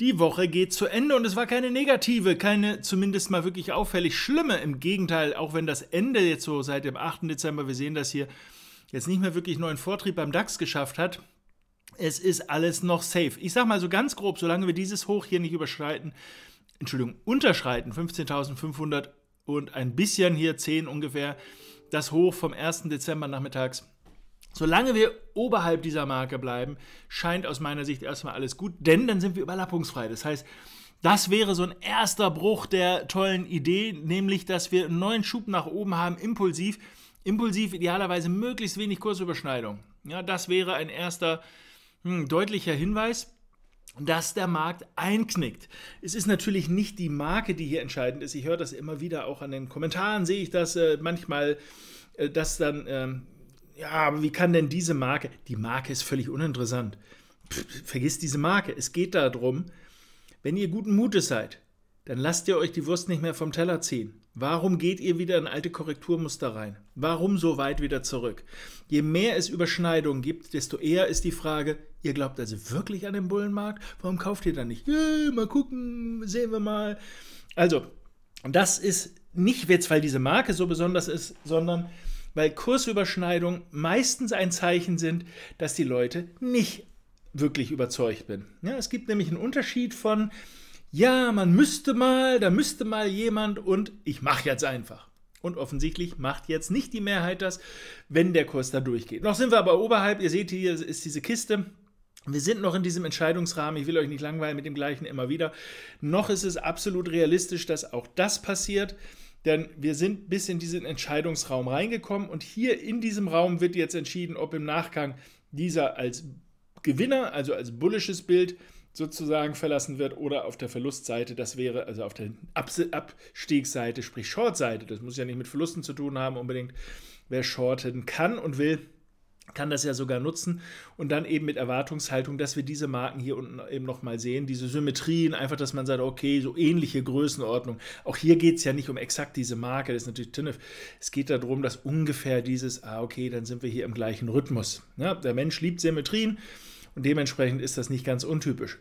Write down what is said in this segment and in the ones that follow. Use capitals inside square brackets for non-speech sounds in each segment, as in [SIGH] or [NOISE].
Die Woche geht zu Ende und es war keine negative, keine zumindest mal wirklich auffällig schlimme. Im Gegenteil, auch wenn das Ende jetzt so seit dem 8. Dezember, wir sehen das hier, jetzt nicht mehr wirklich neuen Vortrieb beim DAX geschafft hat, es ist alles noch safe. Ich sag mal so ganz grob, solange wir dieses Hoch hier nicht überschreiten, Entschuldigung, unterschreiten, 15.500 und ein bisschen hier 10 ungefähr, das Hoch vom 1. Dezember nachmittags, Solange wir oberhalb dieser Marke bleiben, scheint aus meiner Sicht erstmal alles gut, denn dann sind wir überlappungsfrei. Das heißt, das wäre so ein erster Bruch der tollen Idee, nämlich dass wir einen neuen Schub nach oben haben, impulsiv. Impulsiv idealerweise möglichst wenig Kursüberschneidung. Ja, das wäre ein erster hm, deutlicher Hinweis dass der Markt einknickt. Es ist natürlich nicht die Marke, die hier entscheidend ist. Ich höre das immer wieder auch an den Kommentaren, sehe ich das äh, manchmal, äh, dass dann ähm, ja, aber wie kann denn diese Marke? Die Marke ist völlig uninteressant. Pff, vergiss diese Marke. Es geht darum, wenn ihr guten Mutes seid, dann lasst ihr euch die Wurst nicht mehr vom Teller ziehen. Warum geht ihr wieder in alte Korrekturmuster rein? Warum so weit wieder zurück? Je mehr es Überschneidungen gibt, desto eher ist die Frage, ihr glaubt also wirklich an den Bullenmarkt? Warum kauft ihr dann nicht? Yeah, mal gucken, sehen wir mal. Also, das ist nicht jetzt, weil diese Marke so besonders ist, sondern weil Kursüberschneidungen meistens ein Zeichen sind, dass die Leute nicht wirklich überzeugt bin. Ja, es gibt nämlich einen Unterschied von, ja, man müsste mal, da müsste mal jemand und ich mache jetzt einfach. Und offensichtlich macht jetzt nicht die Mehrheit das, wenn der Kurs da durchgeht. Noch sind wir aber oberhalb, ihr seht hier ist diese Kiste. Wir sind noch in diesem Entscheidungsrahmen, ich will euch nicht langweilen mit dem gleichen immer wieder. Noch ist es absolut realistisch, dass auch das passiert. Denn wir sind bis in diesen Entscheidungsraum reingekommen und hier in diesem Raum wird jetzt entschieden, ob im Nachgang dieser als Gewinner, also als bullisches Bild sozusagen verlassen wird oder auf der Verlustseite, das wäre also auf der Abstiegsseite, sprich Shortseite, das muss ja nicht mit Verlusten zu tun haben unbedingt, wer shorten kann und will, kann das ja sogar nutzen und dann eben mit Erwartungshaltung, dass wir diese Marken hier unten eben nochmal sehen, diese Symmetrien, einfach, dass man sagt, okay, so ähnliche Größenordnung. Auch hier geht es ja nicht um exakt diese Marke, das ist natürlich TINF. Es geht darum, dass ungefähr dieses, ah, okay, dann sind wir hier im gleichen Rhythmus. Ja, der Mensch liebt Symmetrien und dementsprechend ist das nicht ganz untypisch.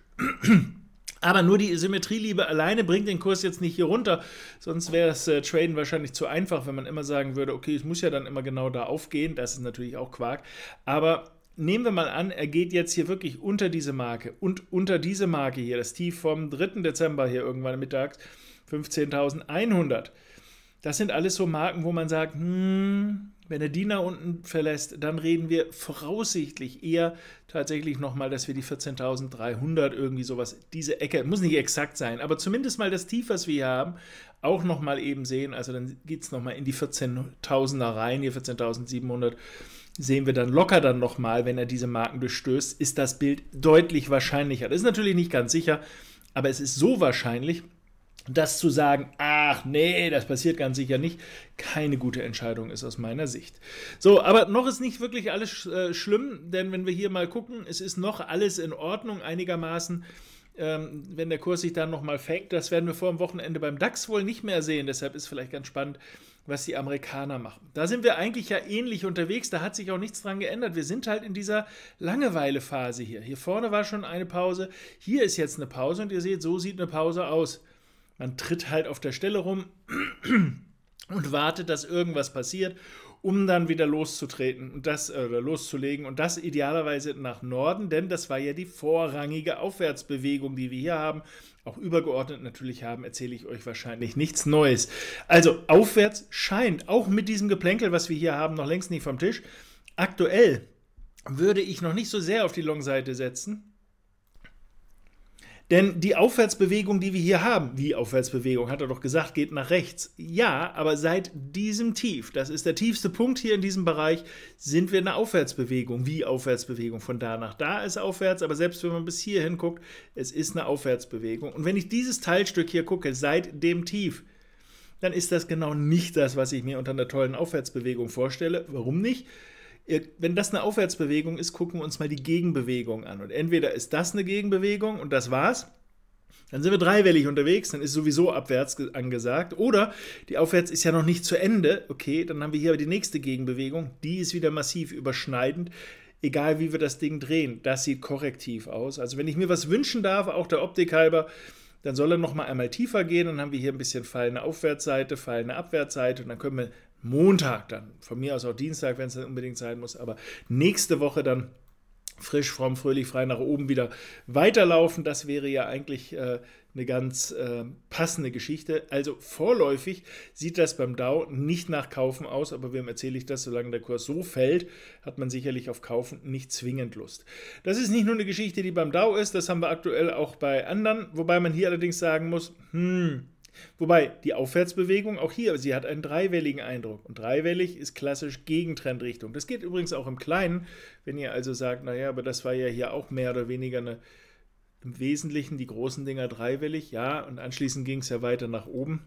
Aber nur die Symmetrieliebe alleine bringt den Kurs jetzt nicht hier runter. Sonst wäre das äh, Traden wahrscheinlich zu einfach, wenn man immer sagen würde, okay, es muss ja dann immer genau da aufgehen. Das ist natürlich auch Quark. Aber nehmen wir mal an, er geht jetzt hier wirklich unter diese Marke und unter diese Marke hier, das Tief vom 3. Dezember hier irgendwann mittags, 15.100. Das sind alles so Marken, wo man sagt, hm, wenn der Diener unten verlässt, dann reden wir voraussichtlich eher tatsächlich nochmal, dass wir die 14.300 irgendwie sowas, diese Ecke, muss nicht exakt sein, aber zumindest mal das Tief, was wir hier haben, auch nochmal eben sehen. Also dann geht es nochmal in die 14.000er rein, hier 14.700 sehen wir dann locker dann nochmal, wenn er diese Marken durchstößt, ist das Bild deutlich wahrscheinlicher. Das ist natürlich nicht ganz sicher, aber es ist so wahrscheinlich, dass zu sagen, ah, ach nee, das passiert ganz sicher nicht, keine gute Entscheidung ist aus meiner Sicht. So, aber noch ist nicht wirklich alles äh, schlimm, denn wenn wir hier mal gucken, es ist noch alles in Ordnung einigermaßen. Ähm, wenn der Kurs sich dann nochmal fängt, das werden wir vor dem Wochenende beim DAX wohl nicht mehr sehen. Deshalb ist vielleicht ganz spannend, was die Amerikaner machen. Da sind wir eigentlich ja ähnlich unterwegs, da hat sich auch nichts dran geändert. Wir sind halt in dieser Langeweile-Phase hier. Hier vorne war schon eine Pause, hier ist jetzt eine Pause und ihr seht, so sieht eine Pause aus. Man tritt halt auf der Stelle rum [CLEARS THROAT] und wartet, dass irgendwas passiert, um dann wieder loszutreten und das äh, oder loszulegen und das idealerweise nach Norden, denn das war ja die vorrangige Aufwärtsbewegung, die wir hier haben. Auch übergeordnet natürlich haben, erzähle ich euch wahrscheinlich nichts Neues. Also aufwärts scheint auch mit diesem Geplänkel, was wir hier haben, noch längst nicht vom Tisch. Aktuell würde ich noch nicht so sehr auf die Long-Seite setzen, denn die Aufwärtsbewegung, die wir hier haben, wie Aufwärtsbewegung, hat er doch gesagt, geht nach rechts. Ja, aber seit diesem Tief, das ist der tiefste Punkt hier in diesem Bereich, sind wir in einer Aufwärtsbewegung. Wie Aufwärtsbewegung? Von da nach da ist aufwärts, aber selbst wenn man bis hier hinguckt, es ist eine Aufwärtsbewegung. Und wenn ich dieses Teilstück hier gucke, seit dem Tief, dann ist das genau nicht das, was ich mir unter einer tollen Aufwärtsbewegung vorstelle. Warum nicht? wenn das eine Aufwärtsbewegung ist, gucken wir uns mal die Gegenbewegung an. Und entweder ist das eine Gegenbewegung und das war's. Dann sind wir dreiwellig unterwegs, dann ist sowieso abwärts angesagt. Oder die Aufwärts ist ja noch nicht zu Ende. Okay, dann haben wir hier aber die nächste Gegenbewegung. Die ist wieder massiv überschneidend egal wie wir das Ding drehen. Das sieht korrektiv aus. Also wenn ich mir was wünschen darf, auch der Optik halber, dann soll er nochmal einmal tiefer gehen. Dann haben wir hier ein bisschen fallende Aufwärtsseite, fallende Abwärtsseite und dann können wir Montag dann, von mir aus auch Dienstag, wenn es dann unbedingt sein muss, aber nächste Woche dann frisch, fromm, fröhlich, frei nach oben wieder weiterlaufen. Das wäre ja eigentlich äh, eine ganz äh, passende Geschichte. Also vorläufig sieht das beim Dow nicht nach Kaufen aus, aber wem erzähle ich das? Solange der Kurs so fällt, hat man sicherlich auf Kaufen nicht zwingend Lust. Das ist nicht nur eine Geschichte, die beim Dow ist, das haben wir aktuell auch bei anderen, wobei man hier allerdings sagen muss, hm, Wobei die Aufwärtsbewegung auch hier, sie hat einen dreiwelligen Eindruck. Und dreiwellig ist klassisch Gegentrendrichtung. Das geht übrigens auch im Kleinen, wenn ihr also sagt, naja, aber das war ja hier auch mehr oder weniger eine, im Wesentlichen die großen Dinger dreiwellig, ja, und anschließend ging es ja weiter nach oben.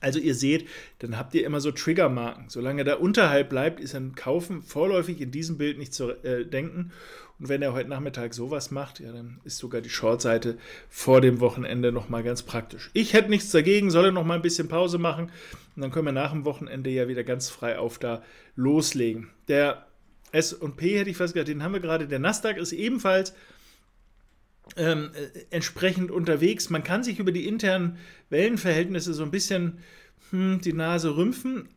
Also ihr seht, dann habt ihr immer so Triggermarken. Solange er da unterhalb bleibt, ist ein Kaufen vorläufig in diesem Bild nicht zu äh, denken. Und wenn er heute Nachmittag sowas macht, ja, dann ist sogar die Shortseite vor dem Wochenende nochmal ganz praktisch. Ich hätte nichts dagegen, soll er nochmal ein bisschen Pause machen. Und dann können wir nach dem Wochenende ja wieder ganz frei auf da loslegen. Der SP hätte ich fast gesagt, den haben wir gerade. Der Nasdaq ist ebenfalls ähm, äh, entsprechend unterwegs. Man kann sich über die internen Wellenverhältnisse so ein bisschen hm, die Nase rümpfen.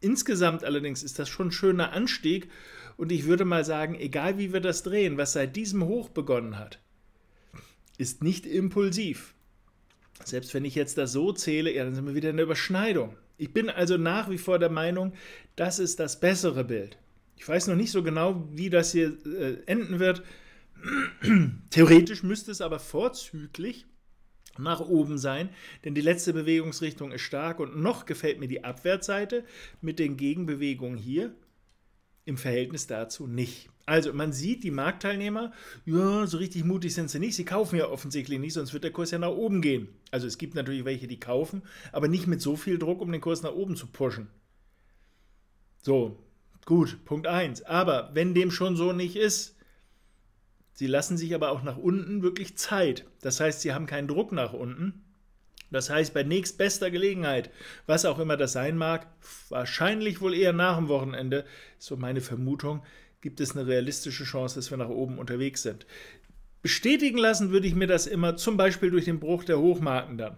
Insgesamt allerdings ist das schon ein schöner Anstieg. Und ich würde mal sagen, egal wie wir das drehen, was seit diesem Hoch begonnen hat, ist nicht impulsiv. Selbst wenn ich jetzt das so zähle, ja, dann sind wir wieder in der Überschneidung. Ich bin also nach wie vor der Meinung, das ist das bessere Bild. Ich weiß noch nicht so genau, wie das hier äh, enden wird. Theoretisch müsste es aber vorzüglich nach oben sein, denn die letzte Bewegungsrichtung ist stark und noch gefällt mir die Abwärtsseite mit den Gegenbewegungen hier im Verhältnis dazu nicht. Also man sieht, die Marktteilnehmer, ja, so richtig mutig sind sie nicht, sie kaufen ja offensichtlich nicht, sonst wird der Kurs ja nach oben gehen. Also es gibt natürlich welche, die kaufen, aber nicht mit so viel Druck, um den Kurs nach oben zu pushen. So, gut, Punkt 1. Aber wenn dem schon so nicht ist, Sie lassen sich aber auch nach unten wirklich Zeit. Das heißt, sie haben keinen Druck nach unten. Das heißt, bei nächstbester Gelegenheit, was auch immer das sein mag, wahrscheinlich wohl eher nach dem Wochenende, ist so meine Vermutung, gibt es eine realistische Chance, dass wir nach oben unterwegs sind. Bestätigen lassen würde ich mir das immer zum Beispiel durch den Bruch der Hochmarken dann.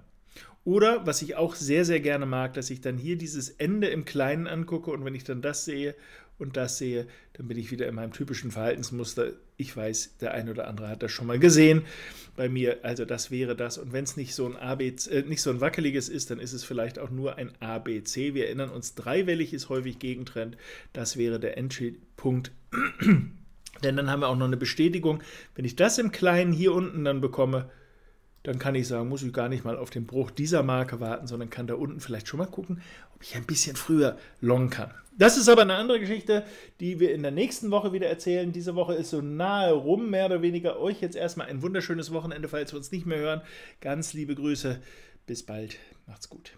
Oder, was ich auch sehr, sehr gerne mag, dass ich dann hier dieses Ende im Kleinen angucke und wenn ich dann das sehe und das sehe, dann bin ich wieder in meinem typischen Verhaltensmuster. Ich weiß, der eine oder andere hat das schon mal gesehen bei mir. Also das wäre das. Und wenn es nicht so ein ABC, äh, nicht so ein wackeliges ist, dann ist es vielleicht auch nur ein ABC. Wir erinnern uns, dreiwellig ist häufig Gegentrend. Das wäre der Endpunkt. [CLEARS THROAT] Denn dann haben wir auch noch eine Bestätigung. Wenn ich das im Kleinen hier unten dann bekomme, dann kann ich sagen, muss ich gar nicht mal auf den Bruch dieser Marke warten, sondern kann da unten vielleicht schon mal gucken, ob ich ein bisschen früher longen kann. Das ist aber eine andere Geschichte, die wir in der nächsten Woche wieder erzählen. Diese Woche ist so nahe rum, mehr oder weniger. Euch jetzt erstmal ein wunderschönes Wochenende, falls wir uns nicht mehr hören. Ganz liebe Grüße. Bis bald. Macht's gut.